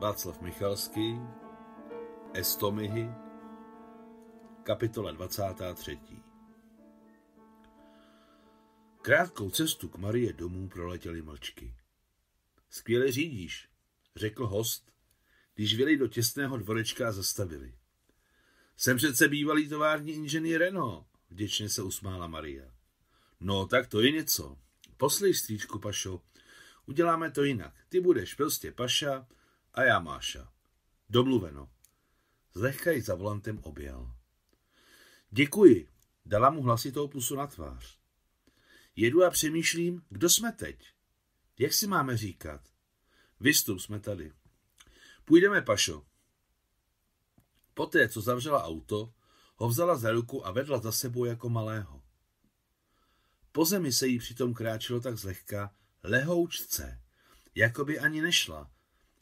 Václav Michalský, Estomihy, kapitola 23. Krátkou cestu k Marie domů proletěly mlčky. Skvěle řídíš, řekl host, když vyli do těsného dvorečka a zastavili. Jsem přece bývalý tovární inženýr Renault, vděčně se usmála Maria. No, tak to je něco. Poslej stříčku, Pašo. Uděláme to jinak. Ty budeš prostě Paša a já Máša. Domluveno. Zlehka ji za volantem objel. Děkuji, dala mu hlasitou pusu na tvář. Jedu a přemýšlím, kdo jsme teď. Jak si máme říkat? Vystup jsme tady. Půjdeme, Pašo. Poté, co zavřela auto, ho vzala za ruku a vedla za sebou jako malého. Po zemi se jí přitom kráčelo tak zlehka, lehoučce, jako by ani nešla,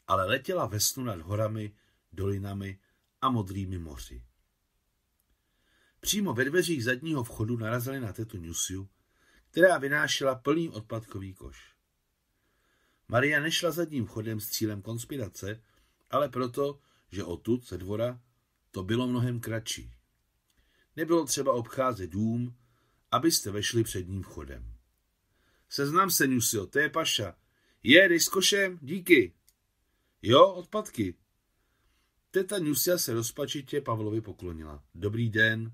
ale letěla ve snu nad horami, dolinami a modrými moři. Přímo ve dveřích zadního vchodu narazili na tetu Nusiu, která vynášela plný odpadkový koš. Maria nešla zadním vchodem s cílem konspirace, ale proto, že odtud ze dvora to bylo mnohem kratší. Nebylo třeba obcházet dům, abyste vešli předním vchodem. Seznám se, Nusio, to je paša. Jedeš s košem? Díky. Jo, odpadky. Teta Nusia se rozpačitě Pavlovi poklonila. Dobrý den.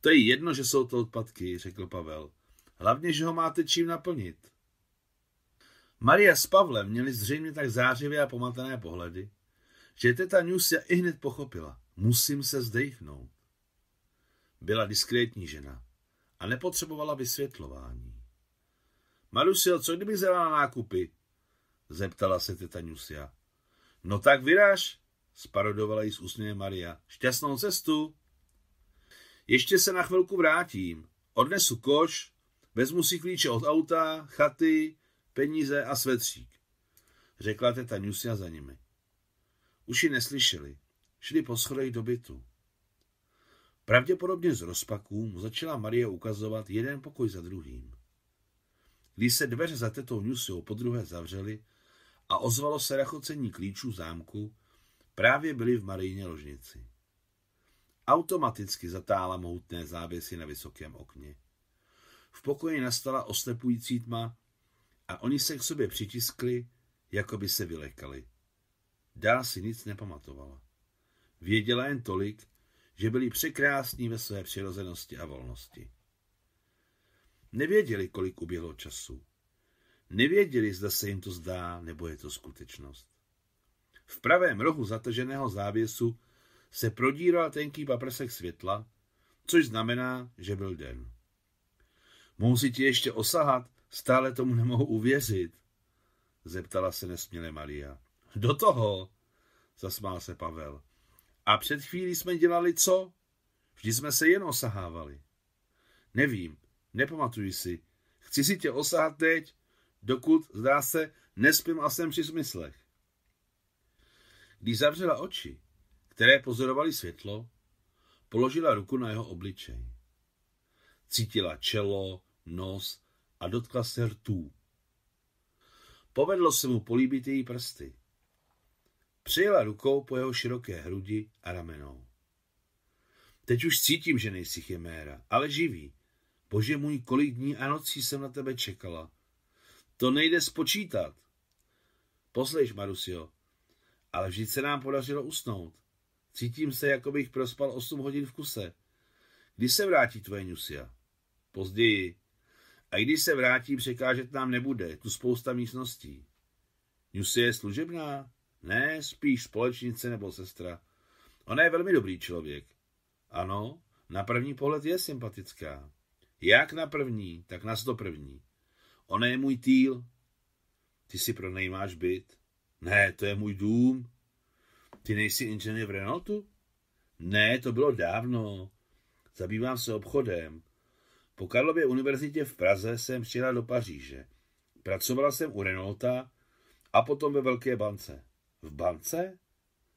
To je jedno, že jsou to odpadky, řekl Pavel. Hlavně, že ho máte čím naplnit. Maria s Pavlem měli zřejmě tak zářivé a pomatené pohledy, že teta Nusia i hned pochopila. Musím se zdejchnout. Byla diskrétní žena a nepotřebovala vysvětlování. Marusio, co kdyby zjela na nákupy? zeptala se teta Nusia. No tak vyraž, sparodovala ji s úsměvem Maria. Šťastnou cestu. Ještě se na chvilku vrátím. Odnesu koš, vezmu si klíče od auta, chaty, peníze a svetřík, řekla teta Nusia za nimi. Už ji neslyšeli, šli po schodech do bytu. Pravděpodobně z rozpaků mu začala Marie ukazovat jeden pokoj za druhým. Když se dveře za tetou Nusiou po druhé zavřely, a ozvalo se rachocení klíčů zámku, právě byli v Marijně ložnici. Automaticky zatála moutné závěsy na vysokém okně. V pokoji nastala oslepující tma a oni se k sobě přitiskli, jako by se vylekali. Dá si nic nepamatovala. Věděla jen tolik, že byli překrásní ve své přirozenosti a volnosti. Nevěděli, kolik uběhlo času. Nevěděli, zda se jim to zdá, nebo je to skutečnost. V pravém rohu zataženého závěsu se prodíral tenký paprsek světla, což znamená, že byl den. Mohu si ti ještě osahat, stále tomu nemohu uvěřit, zeptala se nesměle Maria. Do toho, zasmál se Pavel. A před chvílí jsme dělali co? Vždy jsme se jen osahávali. Nevím, nepamatuji si. Chci si tě osahat teď, dokud, zdá se, nespím a jsem při smyslech. Když zavřela oči, které pozorovaly světlo, položila ruku na jeho obličej. Cítila čelo, nos a dotkla se rtů. Povedlo se mu políbit její prsty. Přijela rukou po jeho široké hrudi a ramenou. Teď už cítím, že nejsi chyméra, ale živý. Bože můj, kolik dní a nocí jsem na tebe čekala – to nejde spočítat. Poslejš, Marusio, ale vždyť se nám podařilo usnout. Cítím se, jako bych prospal 8 hodin v kuse. Kdy se vrátí tvoje Nusia? Později. A když se vrátí, překážet nám nebude, tu spousta místností. Nusia je služebná? Ne, spíš společnice nebo sestra. Ona je velmi dobrý člověk. Ano, na první pohled je sympatická. Jak na první, tak na sto první. Ona je můj týl. Ty si pronajímáš byt. Ne, to je můj dům. Ty nejsi inženýr v Renaultu? Ne, to bylo dávno. Zabývám se obchodem. Po Karlově univerzitě v Praze jsem přijela do Paříže. Pracovala jsem u Renaulta a potom ve velké bance. V bance?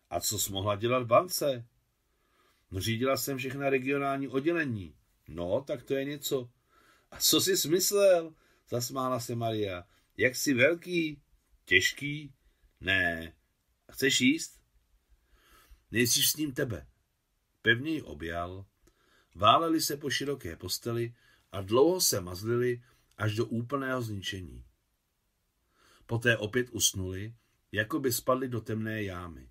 A co jsi mohla dělat v bance? No řídila jsem všechna regionální oddělení. No, tak to je něco. A co jsi smyslel? Zasmála se Maria. Jak jsi velký? Těžký? Ne. Chceš jíst? Nejsi s ním tebe. Pevněji objal. Váleli se po široké posteli a dlouho se mazlili až do úplného zničení. Poté opět usnuli, jako by spadli do temné jámy.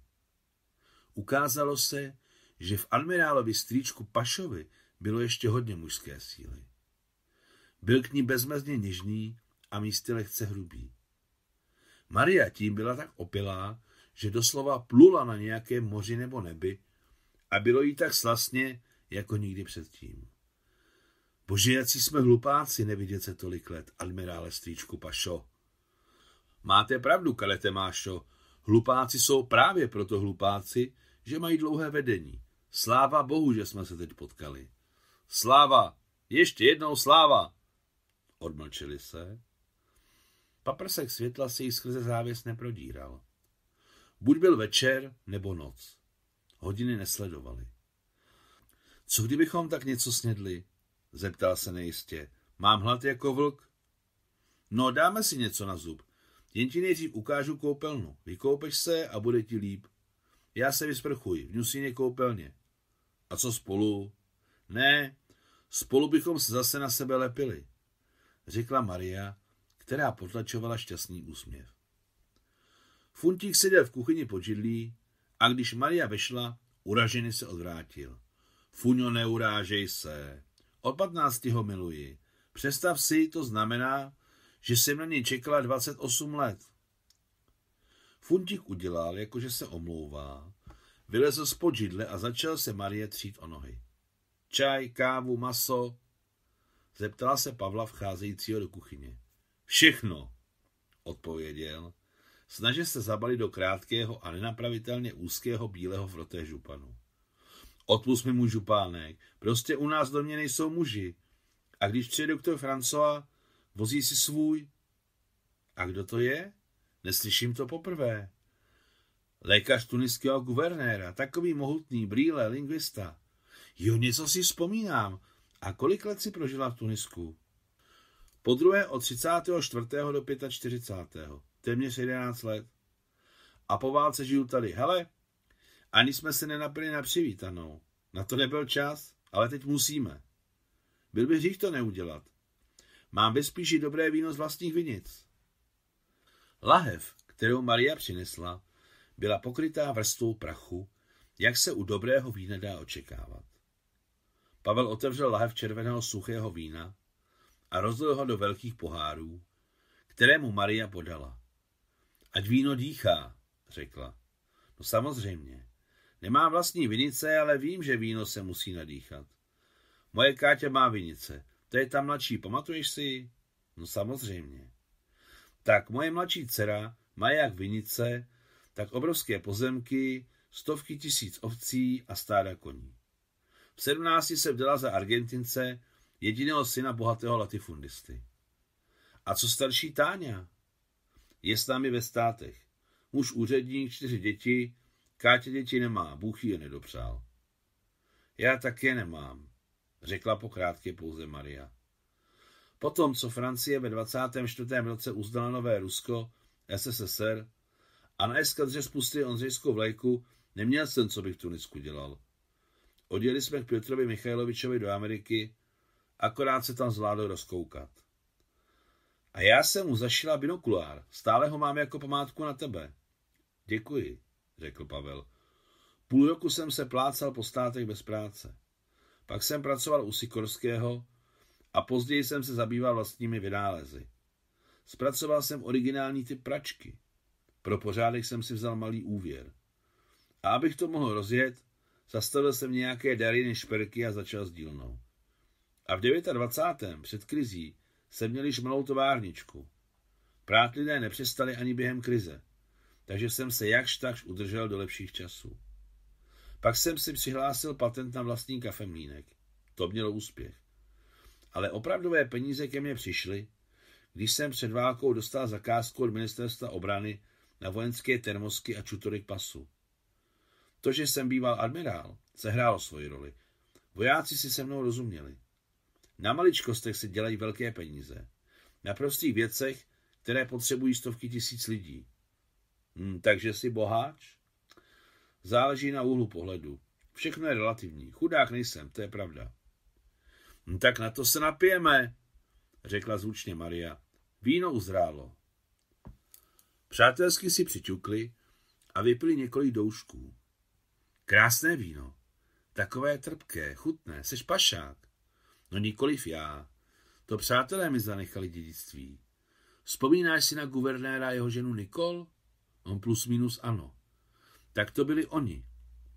Ukázalo se, že v admirálovi strýčku Pašovi bylo ještě hodně mužské síly. Byl k ní bezmezně něžný a místy lehce hrubý. Maria tím byla tak opilá, že doslova plula na nějaké moři nebo nebi a bylo jí tak slasně, jako nikdy předtím. Bože, jací jsme hlupáci nevidět se tolik let, admirále strýčku Pašo. Máte pravdu, Kalete Mášo, hlupáci jsou právě proto hlupáci, že mají dlouhé vedení. Sláva Bohu, že jsme se teď potkali. Sláva, ještě jednou sláva, Odmlčili se. Paprsek světla se jí skrze závěs neprodíral. Buď byl večer, nebo noc. Hodiny nesledovali. Co kdybychom tak něco snědli? Zeptal se nejistě. Mám hlad jako vlk? No, dáme si něco na zub. Jen ti nejdřív ukážu koupelnu. Vykoupeš se a bude ti líp. Já se vysprchuji, v Nusíně koupelně. A co spolu? Ne, spolu bychom se zase na sebe lepili řekla Maria, která potlačovala šťastný úsměv. Funtík seděl v kuchyni pod židlí a když Maria vešla, uraženě se odvrátil. Fuňo, neurážej se. Od patnácti ho miluji. Přestav si, to znamená, že jsem na něj čekala 28 let. Funtík udělal, jakože se omlouvá, vylezl z židle a začal se Marie třít o nohy. Čaj, kávu, maso, Zeptala se Pavla vcházejícího do kuchyně. Všechno, odpověděl. Snažil se zabalit do krátkého a nenapravitelně úzkého bílého froté županu. Odpus mi mu župánek, prostě u nás do mě nejsou muži. A když přijde doktor François, vozí si svůj. A kdo to je? Neslyším to poprvé. Lékař tuniského guvernéra, takový mohutný, brýle, lingvista. Jo, něco si vzpomínám, a kolik let si prožila v Tunisku? Po druhé od 34. do 45. Téměř 11 let. A po válce žiju tady. Hele, ani jsme se nenapili na přivítanou. Na to nebyl čas, ale teď musíme. Byl bych hřích to neudělat. Mám vyspíši dobré víno z vlastních vinic. Lahev, kterou Maria přinesla, byla pokrytá vrstvou prachu, jak se u dobrého vína dá očekávat. Pavel otevřel lahev červeného suchého vína a rozlil ho do velkých pohárů, které mu Maria podala. Ať víno dýchá, řekla. No samozřejmě. Nemá vlastní vinice, ale vím, že víno se musí nadýchat. Moje Káťa má vinice. To je ta mladší, pamatuješ si No samozřejmě. Tak moje mladší dcera má jak vinice, tak obrovské pozemky, stovky tisíc ovcí a stáda koní. V 17 se vdala za Argentince, jediného syna bohatého latifundisty. A co starší Táňa? Je s námi ve státech. Muž úředník, čtyři děti, Kátě děti nemá, Bůh je nedopřál. Já také nemám, řekla po krátké pouze Maria. Potom, co Francie ve 24. roce uznala nové Rusko, SSSR, a na eskadře spustili onřejskou vlajku, neměl jsem, co bych v Tunisku dělal. Odjeli jsme k Petrovi Michajlovičovi do Ameriky, akorát se tam zvládl rozkoukat. A já jsem mu zašila binokulár, stále ho mám jako památku na tebe. Děkuji, řekl Pavel. Půl roku jsem se plácal po státech bez práce. Pak jsem pracoval u Sikorského a později jsem se zabýval vlastními vynálezy. Zpracoval jsem originální typ pračky. Pro pořádek jsem si vzal malý úvěr. A abych to mohl rozjet, Zastavil jsem nějaké dariny šperky a začal s dílnou. A v 29. před krizí jsem měl již malou továrničku. Prát lidé nepřestali ani během krize, takže jsem se jakž takž udržel do lepších časů. Pak jsem si přihlásil patent na vlastní kafemlínek. To mělo úspěch. Ale opravdové peníze ke mně přišly, když jsem před válkou dostal zakázku od ministerstva obrany na vojenské termosky a čutory k pasu. To, že jsem býval admirál, sehrálo svoji roli. Vojáci si se mnou rozuměli. Na maličkostech se dělají velké peníze. Na prostých věcech, které potřebují stovky tisíc lidí. Hmm, takže si boháč? Záleží na úhlu pohledu. Všechno je relativní. Chudák nejsem, to je pravda. Hmm, tak na to se napijeme, řekla zvučně Maria. Víno uzrálo. Přátelsky si přiťukli a vypili několik doušků. Krásné víno. Takové trpké, chutné, seš pašák. No nikoliv já. To přátelé mi zanechali dědictví. Vzpomínáš si na guvernéra a jeho ženu Nikol? On plus minus ano. Tak to byli oni.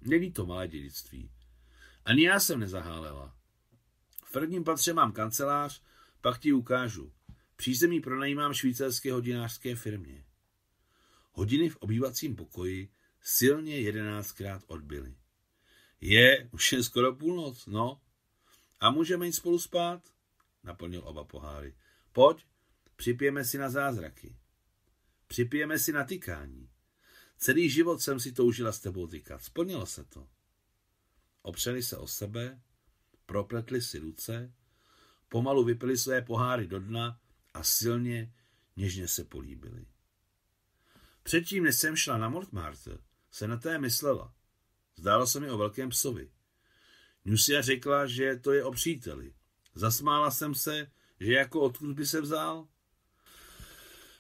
Není to malé dědictví. Ani já jsem nezahálela. V prvním patře mám kancelář, pak ti ukážu. Přízemí pronajímám švýcarské hodinářské firmě. Hodiny v obývacím pokoji silně jedenáctkrát odbili. Je, už je skoro půlnoc, no. A můžeme jít spolu spát? Naplnil oba poháry. Pojď, připijeme si na zázraky. Připijeme si na tykání. Celý život jsem si toužila s tebou tykat. Splnilo se to. Opřeli se o sebe, propletli si ruce, pomalu vypili své poháry do dna a silně, něžně se políbili. Předtím, než jsem šla na Mortmartre, se na té myslela. Zdálo se mi o velkém psovi. Nusia řekla, že to je o příteli. Zasmála jsem se, že jako odkud by se vzal.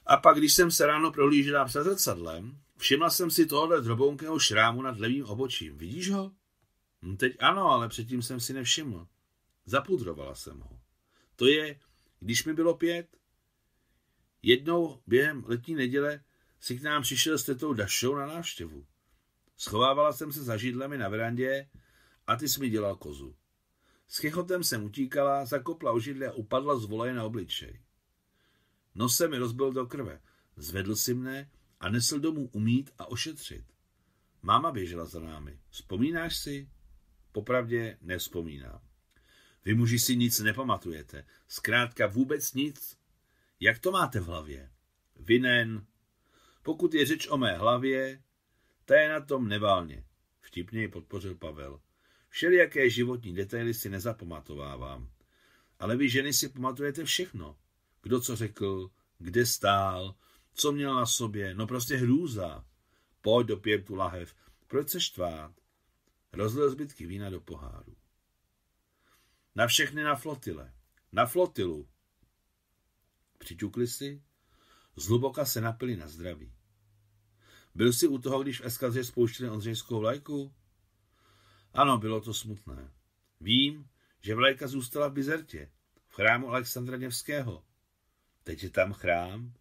A pak, když jsem se ráno prohlížela před zrcadlem, všimla jsem si tohle drobounkého šrámu nad levým obočím. Vidíš ho? Hm, teď ano, ale předtím jsem si nevšiml. Zapudrovala jsem ho. To je, když mi bylo pět. Jednou během letní neděle si k nám přišel s tetou Dašou na návštěvu. Schovávala jsem se za židlemi na verandě a ty jsi mi dělal kozu. S chechotem jsem utíkala, zakopla u židle a upadla z voleje na obličej. Nos se mi rozbil do krve. Zvedl si mne a nesl domů umít a ošetřit. Máma běžela za námi. Vzpomínáš si? Popravdě nevzpomínám. Vy muži si nic nepamatujete. Zkrátka vůbec nic. Jak to máte v hlavě? Vinen. Pokud je řeč o mé hlavě, ta je na tom neválně, vtipněji podpořil Pavel. Všelijaké životní detaily si nezapamatovávám. Ale vy ženy si pamatujete všechno. Kdo co řekl, kde stál, co měl na sobě, no prostě hrůza. Pojď do tu lahev, proč se štvát? Rozlil zbytky vína do poháru. Na všechny na flotile. Na flotilu. Přiťukli si, zhluboka se napili na zdraví. Byl jsi u toho, když v SKZ spouštěli Ondřejskou vlajku? Ano, bylo to smutné. Vím, že vlajka zůstala v Bizertě, v chrámu Alexandra Něvského. Teď je tam chrám?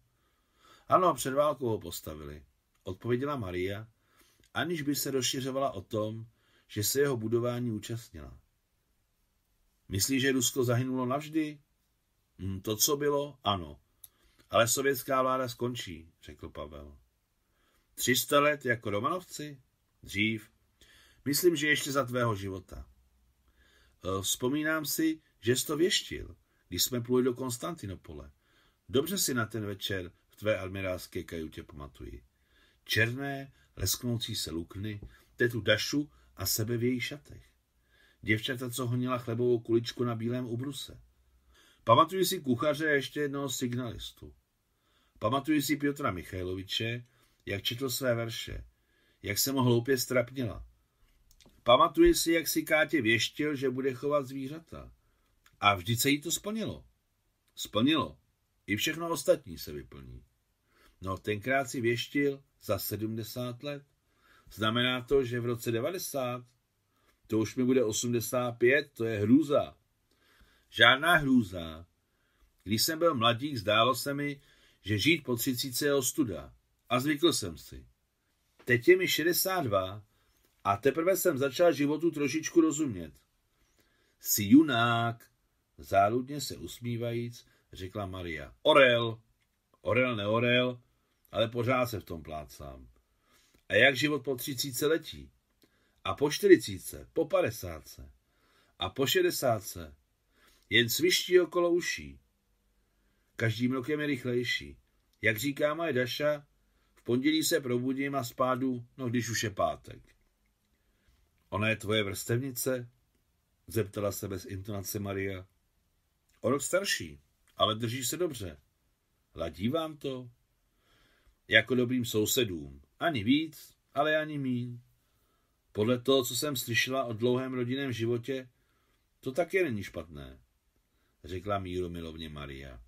Ano, před válkou ho postavili, odpověděla Maria, aniž by se rozšiřovala o tom, že se jeho budování účastnila. Myslíš, že Rusko zahynulo navždy? Hm, to, co bylo, ano. Ale sovětská vláda skončí, řekl Pavel. 300 let jako Romanovci? Dřív. Myslím, že ještě za tvého života. E, vzpomínám si, že jsi to věštil, když jsme pluli do Konstantinopole. Dobře si na ten večer v tvé admirálské kajutě pamatuji. Černé, lesknoucí se lukny, tetu Dašu a sebe v její šatech. Děvčata, co honila chlebovou kuličku na bílém ubruse. Pamatuji si kuchaře a ještě jednoho signalistu. Pamatuji si Piotra Michajloviče, jak četl své verše, jak se mu hloupě strapnila. Pamatuji si, jak si Kátě věštil, že bude chovat zvířata. A vždy se jí to splnilo. Splnilo. I všechno ostatní se vyplní. No, tenkrát si věštil za 70 let. Znamená to, že v roce 90, to už mi bude 85, to je hrůza. Žádná hrůza. Když jsem byl mladík, zdálo se mi, že žít po 30 je ostuda a zvykl jsem si. Teď je mi 62 a teprve jsem začal životu trošičku rozumět. Jsi junák, záludně se usmívajíc, řekla Maria. Orel, orel neorel, ale pořád se v tom plácám. A jak život po třicíce letí? A po čtyřicíce, po padesátce a po šedesátce. Jen sviští okolo uší. Každým rokem je rychlejší. Jak říká moje Daša, pondělí se probudím a spádu, no když už je pátek. Ona je tvoje vrstevnice? Zeptala se bez intonace Maria. O rok starší, ale drží se dobře. Ladí vám to? Jako dobrým sousedům. Ani víc, ale ani mín. Podle toho, co jsem slyšela o dlouhém rodinném životě, to taky není špatné, řekla míru milovně Maria.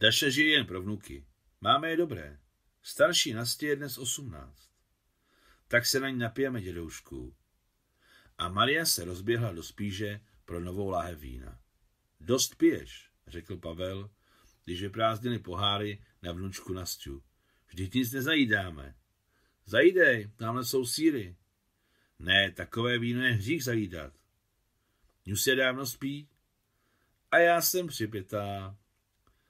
Daše žije jen pro vnuky. Máme je dobré. Starší Nastě je dnes osmnáct. Tak se na ní napijeme, dědoušku. A Maria se rozběhla do spíže pro novou láhev vína. Dost piješ, řekl Pavel, když vyprázdnili poháry na vnučku Nastu. Vždyť nic nezajídáme. Zajídej, tamhle jsou síry. Ne, takové víno je hřích zajídat. Ňus je dávno spí. A já jsem připětá.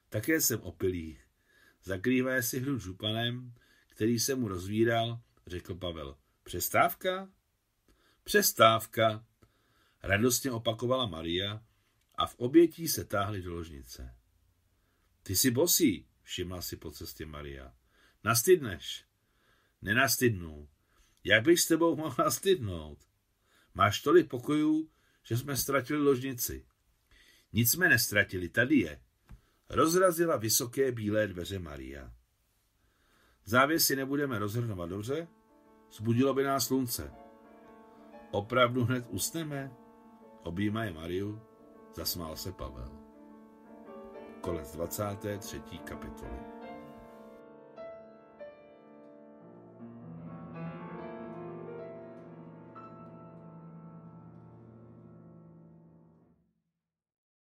Také jsem opilý. Zakrývá si hru županem, který se mu rozvíral, řekl Pavel. Přestávka? Přestávka, radostně opakovala Maria a v obětí se táhli do ložnice. Ty jsi bosí?“ všimla si po cestě Maria. Nastydneš. Nenastydnu. Jak bych s tebou mohla stydnout? Máš tolik pokojů, že jsme ztratili ložnici. Nic jsme nestratili, tady je, Rozrazila vysoké bílé dveře Maria. Závěsy nebudeme rozhrnovat dobře? Zbudilo by nás slunce. Opravdu hned usneme? Objímaj Mariu, zasmál se Pavel. Konec 23. kapitoly.